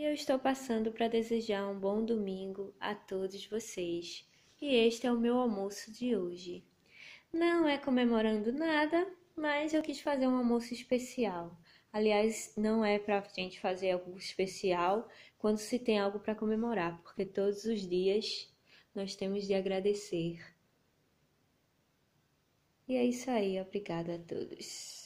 E eu estou passando para desejar um bom domingo a todos vocês. E este é o meu almoço de hoje. Não é comemorando nada, mas eu quis fazer um almoço especial. Aliás, não é para a gente fazer algo especial quando se tem algo para comemorar, porque todos os dias nós temos de agradecer. E é isso aí, obrigada a todos.